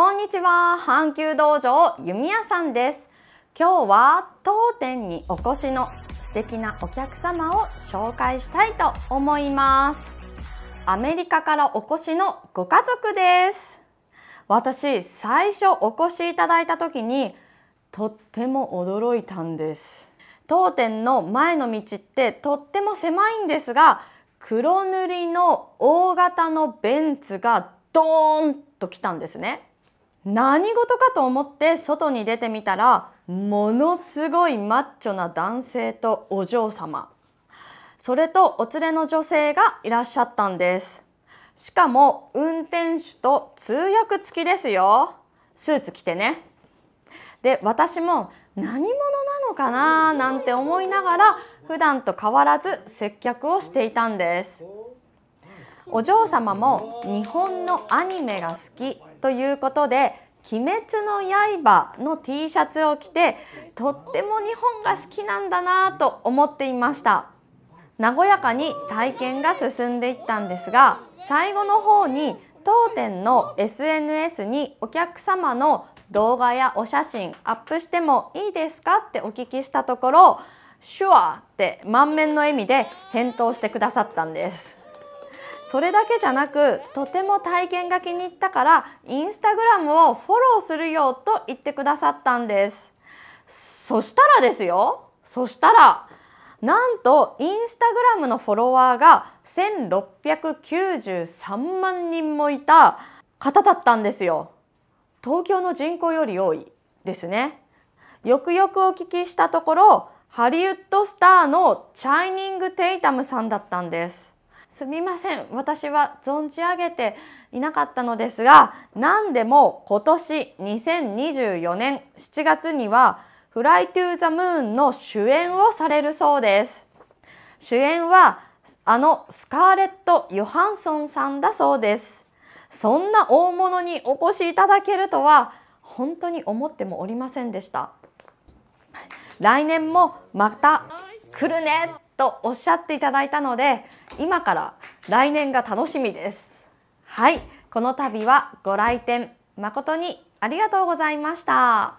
こんにちは阪急道場弓矢さんです今日は当店にお越しの素敵なお客様を紹介したいと思いますアメリカからお越しのご家族です私最初お越しいただいた時にとっても驚いたんです当店の前の道ってとっても狭いんですが黒塗りの大型のベンツがドーンと来たんですね何事かと思って外に出てみたらものすごいマッチョな男性とお嬢様それとお連れの女性がいらっしゃったんですしかも運転手と通訳付きですよスーツ着てねで私も何者なのかななんて思いながら普段と変わらず接客をしていたんですお嬢様も日本のアニメが好きということで「鬼滅の刃」の T シャツを着てとっても日本が好きなんだなと思っていました和やかに体験が進んでいったんですが最後の方に当店の SNS にお客様の動画やお写真アップしてもいいですかってお聞きしたところ「手話」って満面の笑みで返答してくださったんです。それだけじゃなくとても体験が気に入ったからインスタグラムをフォローするよと言ってくださったんですそしたらですよそしたらなんとインスタグラムのフォロワーが1693万人もいた方だったんですよ東京の人口より多いですねよくよくお聞きしたところハリウッドスターのチャイニング・テイタムさんだったんですすみません私は存じ上げていなかったのですが何でも今年2024年7月には「フライトゥーザムーンの主演をされるそうです主演はあのスカーレット・ヨハンソンさんだそうですそんな大物にお越しいただけるとは本当に思ってもおりませんでした来年もまた来るねとおっしゃっていただいたので今から来年が楽しみですはいこの度はご来店誠にありがとうございました